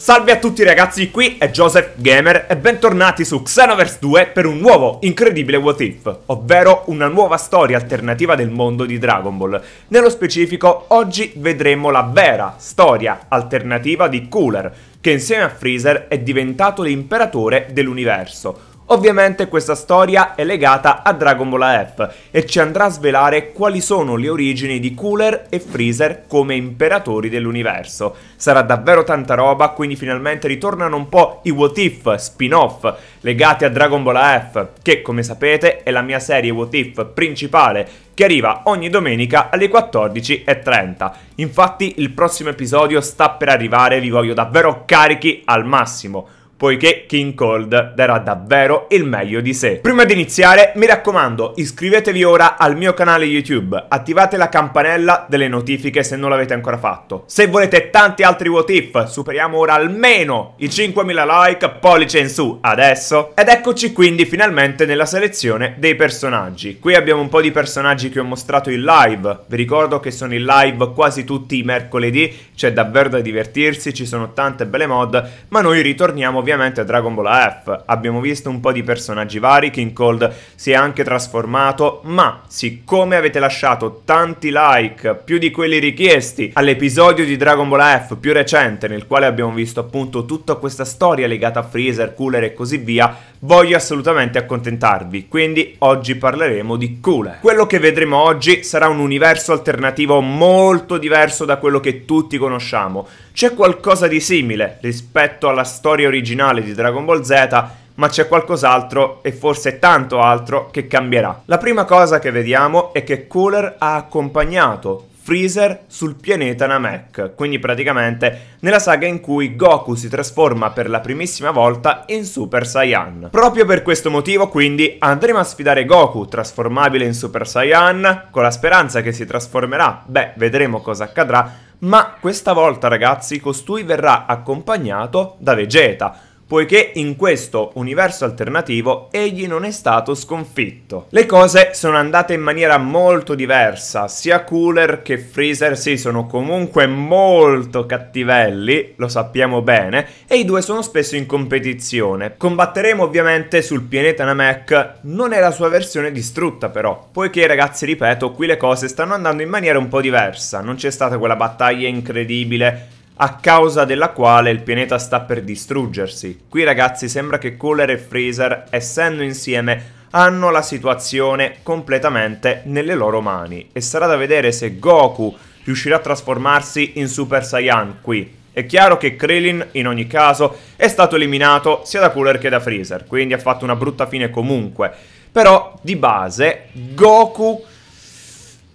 Salve a tutti ragazzi, qui è Joseph Gamer e bentornati su Xenoverse 2 per un nuovo incredibile What If, ovvero una nuova storia alternativa del mondo di Dragon Ball. Nello specifico, oggi vedremo la vera storia alternativa di Cooler, che insieme a Freezer è diventato l'imperatore dell'universo, Ovviamente questa storia è legata a Dragon Ball F e ci andrà a svelare quali sono le origini di Cooler e Freezer come imperatori dell'universo. Sarà davvero tanta roba, quindi finalmente ritornano un po' i what if, spin-off, legati a Dragon Ball F, che come sapete è la mia serie what if principale che arriva ogni domenica alle 14.30. Infatti il prossimo episodio sta per arrivare, vi voglio davvero carichi al massimo poiché King Cold darà davvero il meglio di sé. Prima di iniziare, mi raccomando, iscrivetevi ora al mio canale YouTube, attivate la campanella delle notifiche se non l'avete ancora fatto. Se volete tanti altri what if, superiamo ora almeno i 5000 like, pollice in su adesso. Ed eccoci quindi finalmente nella selezione dei personaggi. Qui abbiamo un po' di personaggi che ho mostrato in live, vi ricordo che sono in live quasi tutti i mercoledì, c'è davvero da divertirsi, ci sono tante belle mod, ma noi ritorniamo ovviamente Dragon Ball F. Abbiamo visto un po' di personaggi vari, King Cold si è anche trasformato, ma siccome avete lasciato tanti like, più di quelli richiesti, all'episodio di Dragon Ball F più recente, nel quale abbiamo visto appunto tutta questa storia legata a Freezer, Cooler e così via, voglio assolutamente accontentarvi, quindi oggi parleremo di Cooler. Quello che vedremo oggi sarà un universo alternativo molto diverso da quello che tutti conosciamo. C'è qualcosa di simile rispetto alla storia originale originale di Dragon Ball Z, ma c'è qualcos'altro e forse tanto altro che cambierà. La prima cosa che vediamo è che Cooler ha accompagnato Freezer sul pianeta Namek, quindi praticamente nella saga in cui Goku si trasforma per la primissima volta in Super Saiyan. Proprio per questo motivo quindi andremo a sfidare Goku trasformabile in Super Saiyan con la speranza che si trasformerà, beh vedremo cosa accadrà, ma questa volta ragazzi costui verrà accompagnato da Vegeta poiché in questo universo alternativo egli non è stato sconfitto. Le cose sono andate in maniera molto diversa, sia Cooler che Freezer si sì, sono comunque molto cattivelli, lo sappiamo bene, e i due sono spesso in competizione. Combatteremo ovviamente sul pianeta Namek, non è la sua versione distrutta però, poiché ragazzi ripeto, qui le cose stanno andando in maniera un po' diversa, non c'è stata quella battaglia incredibile a causa della quale il pianeta sta per distruggersi. Qui ragazzi sembra che Cooler e Freezer, essendo insieme, hanno la situazione completamente nelle loro mani e sarà da vedere se Goku riuscirà a trasformarsi in Super Saiyan qui. È chiaro che Krillin, in ogni caso, è stato eliminato sia da Cooler che da Freezer, quindi ha fatto una brutta fine comunque. Però, di base, Goku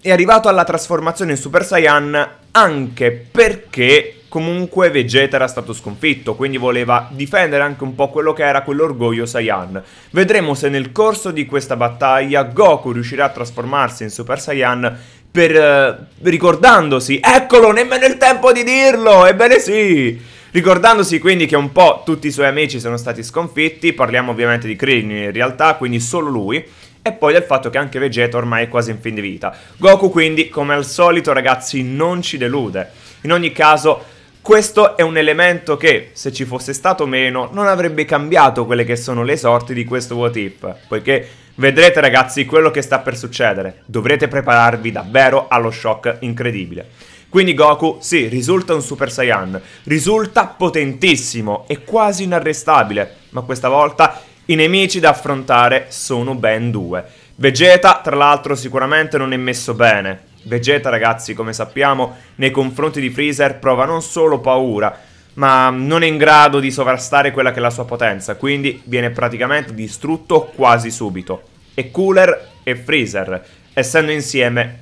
è arrivato alla trasformazione in Super Saiyan anche perché comunque Vegeta era stato sconfitto, quindi voleva difendere anche un po' quello che era quell'orgoglio Saiyan. Vedremo se nel corso di questa battaglia Goku riuscirà a trasformarsi in Super Saiyan per, eh, ricordandosi, eccolo, nemmeno il tempo di dirlo, ebbene sì! Ricordandosi quindi che un po' tutti i suoi amici sono stati sconfitti, parliamo ovviamente di Krillin in realtà, quindi solo lui, e poi del fatto che anche Vegeta ormai è quasi in fin di vita. Goku quindi, come al solito ragazzi, non ci delude. In ogni caso... Questo è un elemento che, se ci fosse stato meno, non avrebbe cambiato quelle che sono le sorti di questo what if, poiché vedrete ragazzi quello che sta per succedere, dovrete prepararvi davvero allo shock incredibile. Quindi Goku, sì, risulta un Super Saiyan, risulta potentissimo e quasi inarrestabile, ma questa volta i nemici da affrontare sono ben due. Vegeta, tra l'altro, sicuramente non è messo bene. Vegeta, ragazzi, come sappiamo, nei confronti di Freezer prova non solo paura, ma non è in grado di sovrastare quella che è la sua potenza, quindi viene praticamente distrutto quasi subito. E Cooler e Freezer, essendo insieme,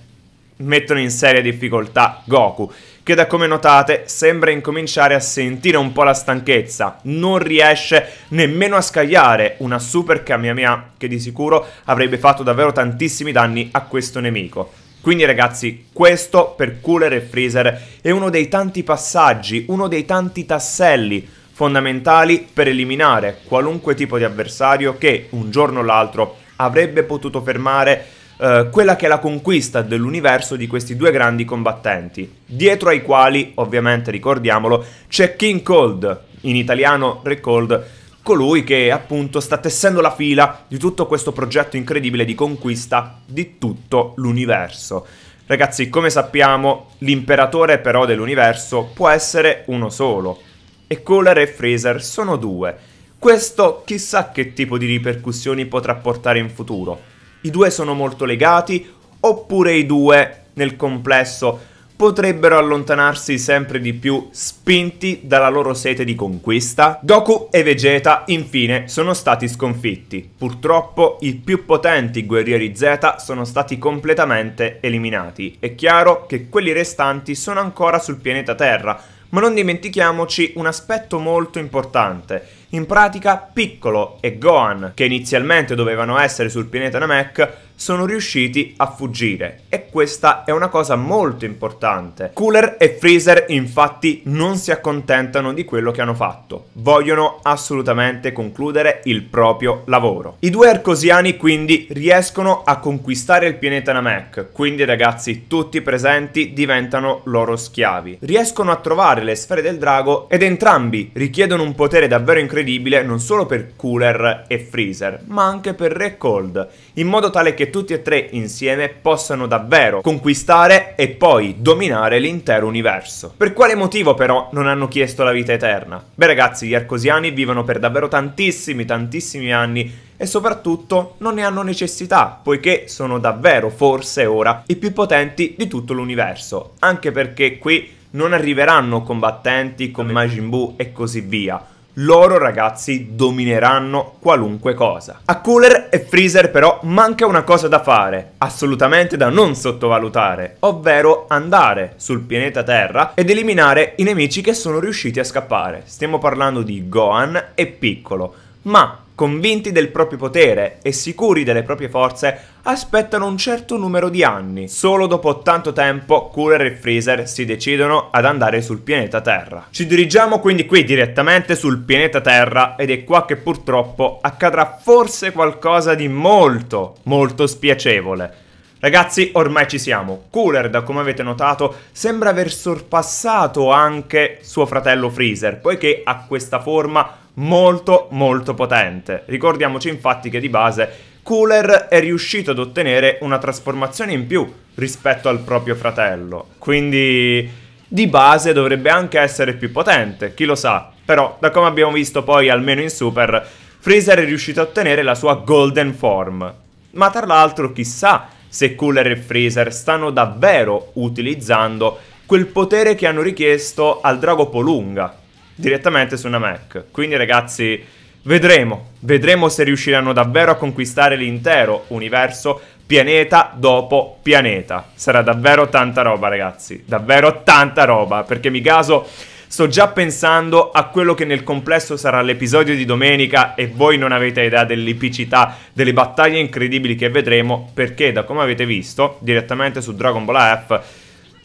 mettono in seria difficoltà Goku che da come notate sembra incominciare a sentire un po' la stanchezza, non riesce nemmeno a scagliare una super Kamehameha che di sicuro avrebbe fatto davvero tantissimi danni a questo nemico. Quindi ragazzi, questo per Cooler e Freezer è uno dei tanti passaggi, uno dei tanti tasselli fondamentali per eliminare qualunque tipo di avversario che un giorno o l'altro avrebbe potuto fermare eh, quella che è la conquista dell'universo di questi due grandi combattenti, dietro ai quali, ovviamente ricordiamolo, c'è King Cold, in italiano Re Cold, colui che appunto sta tessendo la fila di tutto questo progetto incredibile di conquista di tutto l'universo. Ragazzi, come sappiamo, l'imperatore però dell'universo può essere uno solo. E Kohler e Fraser sono due. Questo chissà che tipo di ripercussioni potrà portare in futuro i due sono molto legati, oppure i due nel complesso potrebbero allontanarsi sempre di più spinti dalla loro sete di conquista. Goku e Vegeta infine sono stati sconfitti. Purtroppo i più potenti guerrieri Z sono stati completamente eliminati. È chiaro che quelli restanti sono ancora sul pianeta Terra, ma non dimentichiamoci un aspetto molto importante. In pratica Piccolo e Gohan, che inizialmente dovevano essere sul pianeta Namek, sono riusciti a fuggire e questa è una cosa molto importante. Cooler e Freezer infatti non si accontentano di quello che hanno fatto, vogliono assolutamente concludere il proprio lavoro. I due arcosiani quindi riescono a conquistare il pianeta Namek, quindi ragazzi tutti presenti diventano loro schiavi. Riescono a trovare le sfere del drago ed entrambi richiedono un potere davvero incredibile non solo per Cooler e Freezer, ma anche per Re Cold, in modo tale che che tutti e tre insieme possano davvero conquistare e poi dominare l'intero universo. Per quale motivo però non hanno chiesto la vita eterna? Beh ragazzi, gli arcosiani vivono per davvero tantissimi, tantissimi anni e soprattutto non ne hanno necessità, poiché sono davvero, forse ora, i più potenti di tutto l'universo, anche perché qui non arriveranno combattenti come Majin Buu e così via loro ragazzi domineranno qualunque cosa. A Cooler e Freezer però manca una cosa da fare, assolutamente da non sottovalutare, ovvero andare sul pianeta Terra ed eliminare i nemici che sono riusciti a scappare. Stiamo parlando di Gohan e Piccolo, ma convinti del proprio potere e sicuri delle proprie forze, aspettano un certo numero di anni. Solo dopo tanto tempo Cooler e Freezer si decidono ad andare sul pianeta Terra. Ci dirigiamo quindi qui direttamente sul pianeta Terra ed è qua che purtroppo accadrà forse qualcosa di molto, molto spiacevole Ragazzi, ormai ci siamo. Cooler, da come avete notato, sembra aver sorpassato anche suo fratello Freezer, poiché ha questa forma molto molto potente. Ricordiamoci infatti che di base Cooler è riuscito ad ottenere una trasformazione in più rispetto al proprio fratello, quindi di base dovrebbe anche essere più potente, chi lo sa, però da come abbiamo visto poi almeno in Super, Freezer è riuscito a ottenere la sua Golden Form. Ma tra l'altro chissà se Cooler e Freezer stanno davvero utilizzando quel potere che hanno richiesto al Drago Polunga direttamente su una Mac. Quindi ragazzi, vedremo, vedremo se riusciranno davvero a conquistare l'intero universo pianeta dopo pianeta. Sarà davvero tanta roba ragazzi, davvero tanta roba, perché mi caso Sto già pensando a quello che nel complesso sarà l'episodio di domenica e voi non avete idea dell'ipicità, delle battaglie incredibili che vedremo perché da come avete visto direttamente su Dragon Ball F,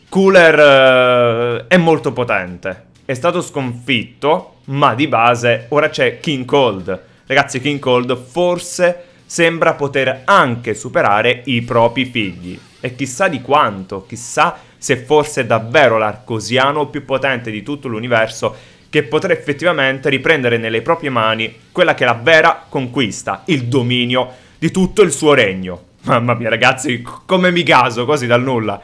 Cooler uh, è molto potente. È stato sconfitto, ma di base ora c'è King Cold. Ragazzi, King Cold forse sembra poter anche superare i propri figli e chissà di quanto, chissà se forse è davvero l'arcosiano più potente di tutto l'universo che potrà effettivamente riprendere nelle proprie mani quella che è la vera conquista, il dominio di tutto il suo regno. Mamma mia ragazzi, come mi caso così dal nulla.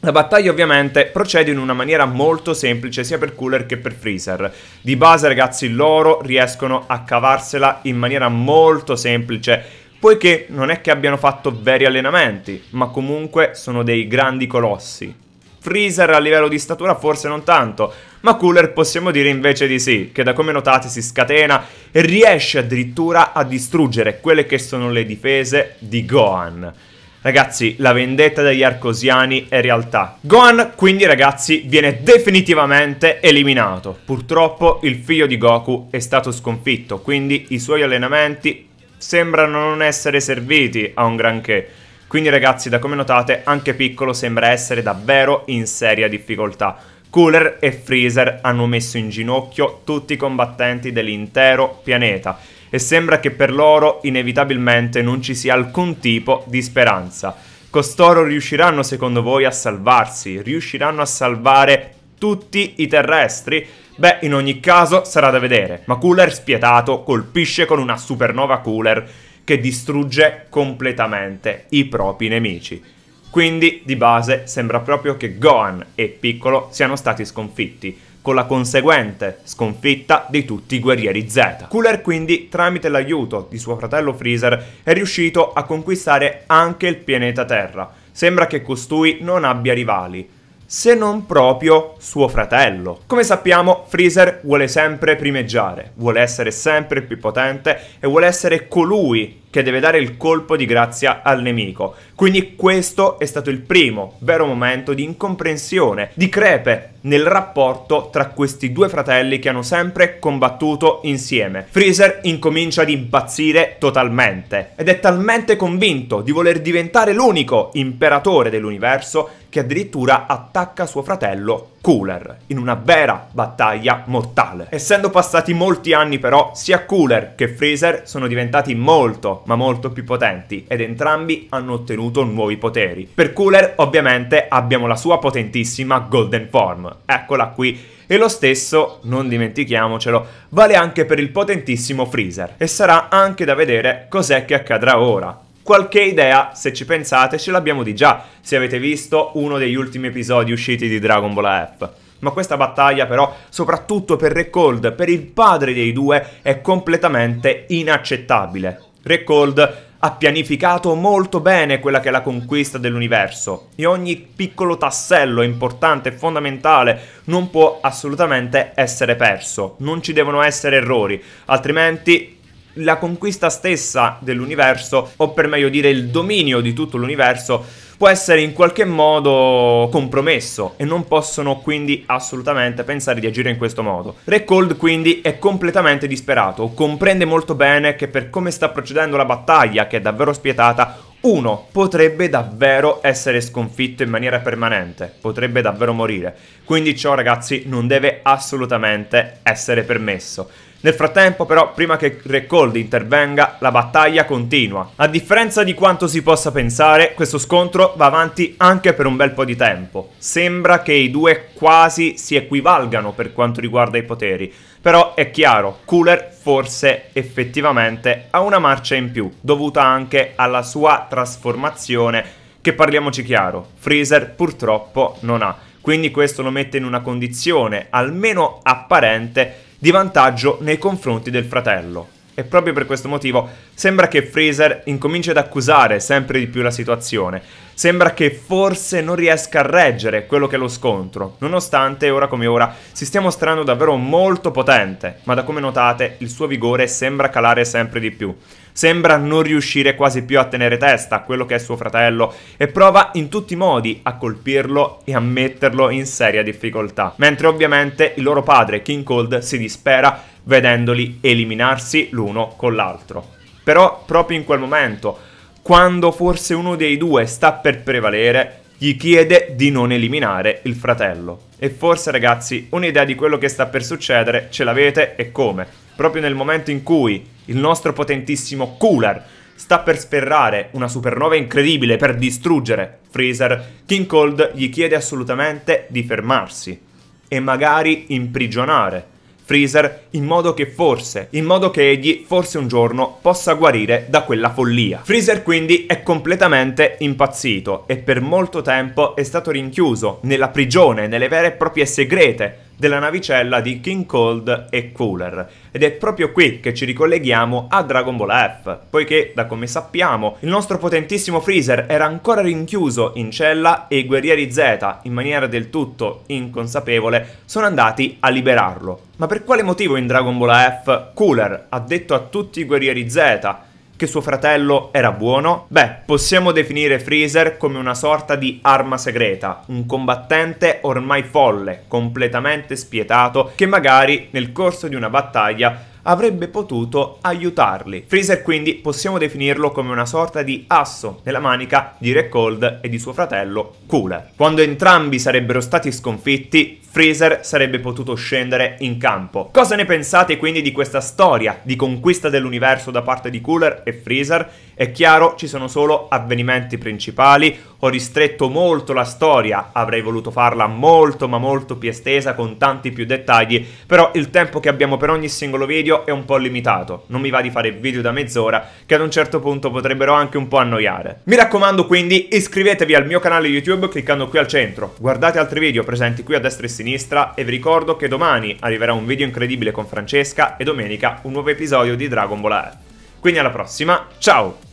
La battaglia ovviamente procede in una maniera molto semplice sia per Cooler che per Freezer. Di base ragazzi loro riescono a cavarsela in maniera molto semplice poiché non è che abbiano fatto veri allenamenti, ma comunque sono dei grandi colossi. Freezer a livello di statura forse non tanto, ma Cooler possiamo dire invece di sì, che da come notate si scatena e riesce addirittura a distruggere quelle che sono le difese di Gohan. Ragazzi, la vendetta degli Arcosiani è realtà. Gohan, quindi ragazzi, viene definitivamente eliminato. Purtroppo il figlio di Goku è stato sconfitto, quindi i suoi allenamenti sembrano non essere serviti a un granché. Quindi ragazzi, da come notate, anche Piccolo sembra essere davvero in seria difficoltà. Cooler e Freezer hanno messo in ginocchio tutti i combattenti dell'intero pianeta e sembra che per loro inevitabilmente non ci sia alcun tipo di speranza. Costoro riusciranno secondo voi a salvarsi? Riusciranno a salvare tutti i terrestri? Beh, in ogni caso sarà da vedere, ma Cooler spietato colpisce con una supernova Cooler che distrugge completamente i propri nemici. Quindi, di base, sembra proprio che Gohan e Piccolo siano stati sconfitti, con la conseguente sconfitta di tutti i guerrieri Z. Cooler quindi, tramite l'aiuto di suo fratello Freezer, è riuscito a conquistare anche il pianeta Terra. Sembra che costui non abbia rivali, se non proprio suo fratello. Come sappiamo, Freezer vuole sempre primeggiare, vuole essere sempre più potente e vuole essere colui che deve dare il colpo di grazia al nemico. Quindi questo è stato il primo vero momento di incomprensione, di crepe nel rapporto tra questi due fratelli che hanno sempre combattuto insieme. Freezer incomincia ad impazzire totalmente ed è talmente convinto di voler diventare l'unico imperatore dell'universo che addirittura attacca suo fratello Cooler in una vera battaglia mortale. Essendo passati molti anni però, sia Cooler che Freezer sono diventati molto ma molto più potenti, ed entrambi hanno ottenuto nuovi poteri. Per Cooler, ovviamente, abbiamo la sua potentissima Golden Form. Eccola qui. E lo stesso, non dimentichiamocelo, vale anche per il potentissimo Freezer. E sarà anche da vedere cos'è che accadrà ora qualche idea, se ci pensate, ce l'abbiamo di già, se avete visto uno degli ultimi episodi usciti di Dragon Ball F. Ma questa battaglia però, soprattutto per Recold, per il padre dei due, è completamente inaccettabile. Recold ha pianificato molto bene quella che è la conquista dell'universo e ogni piccolo tassello importante e fondamentale non può assolutamente essere perso, non ci devono essere errori, altrimenti la conquista stessa dell'universo, o per meglio dire il dominio di tutto l'universo, può essere in qualche modo compromesso e non possono quindi assolutamente pensare di agire in questo modo. Recold quindi è completamente disperato, comprende molto bene che per come sta procedendo la battaglia, che è davvero spietata, uno potrebbe davvero essere sconfitto in maniera permanente, potrebbe davvero morire. Quindi ciò ragazzi non deve assolutamente essere permesso. Nel frattempo però, prima che Recold intervenga, la battaglia continua. A differenza di quanto si possa pensare, questo scontro va avanti anche per un bel po' di tempo. Sembra che i due quasi si equivalgano per quanto riguarda i poteri, però è chiaro, Cooler forse effettivamente ha una marcia in più, dovuta anche alla sua trasformazione che parliamoci chiaro, Freezer purtroppo non ha. Quindi questo lo mette in una condizione, almeno apparente, di vantaggio nei confronti del fratello. E proprio per questo motivo sembra che Fraser incominci ad accusare sempre di più la situazione. Sembra che forse non riesca a reggere quello che è lo scontro, nonostante ora come ora si stia mostrando davvero molto potente, ma da come notate il suo vigore sembra calare sempre di più. Sembra non riuscire quasi più a tenere testa a quello che è suo fratello e prova in tutti i modi a colpirlo e a metterlo in seria difficoltà. Mentre ovviamente il loro padre, King Cold, si dispera vedendoli eliminarsi l'uno con l'altro. Però proprio in quel momento, quando forse uno dei due sta per prevalere, gli chiede di non eliminare il fratello. E forse ragazzi, un'idea di quello che sta per succedere ce l'avete e come. Proprio nel momento in cui il nostro potentissimo Cooler sta per sferrare una supernova incredibile per distruggere Freezer, King Cold gli chiede assolutamente di fermarsi e magari imprigionare Freezer in modo che forse, in modo che egli forse un giorno possa guarire da quella follia. Freezer quindi è completamente impazzito e per molto tempo è stato rinchiuso nella prigione, nelle vere e proprie segrete della navicella di King Cold e Cooler. Ed è proprio qui che ci ricolleghiamo a Dragon Ball F, poiché, da come sappiamo, il nostro potentissimo Freezer era ancora rinchiuso in cella e i guerrieri Z, in maniera del tutto inconsapevole, sono andati a liberarlo. Ma per quale motivo in Dragon Ball F Cooler ha detto a tutti i guerrieri Z che suo fratello era buono? Beh, possiamo definire Freezer come una sorta di arma segreta, un combattente ormai folle, completamente spietato, che magari nel corso di una battaglia avrebbe potuto aiutarli. Freezer quindi possiamo definirlo come una sorta di asso nella manica di Re Cold e di suo fratello Cooler. Quando entrambi sarebbero stati sconfitti, Freezer sarebbe potuto scendere in campo. Cosa ne pensate quindi di questa storia di conquista dell'universo da parte di Cooler e Freezer? È chiaro, ci sono solo avvenimenti principali, ho ristretto molto la storia, avrei voluto farla molto ma molto più estesa con tanti più dettagli, però il tempo che abbiamo per ogni singolo video è un po' limitato, non mi va di fare video da mezz'ora che ad un certo punto potrebbero anche un po' annoiare. Mi raccomando quindi iscrivetevi al mio canale YouTube cliccando qui al centro, guardate altri video presenti qui a destra e a sinistra e vi ricordo che domani arriverà un video incredibile con Francesca e domenica un nuovo episodio di Dragon Ball F. Quindi alla prossima, ciao!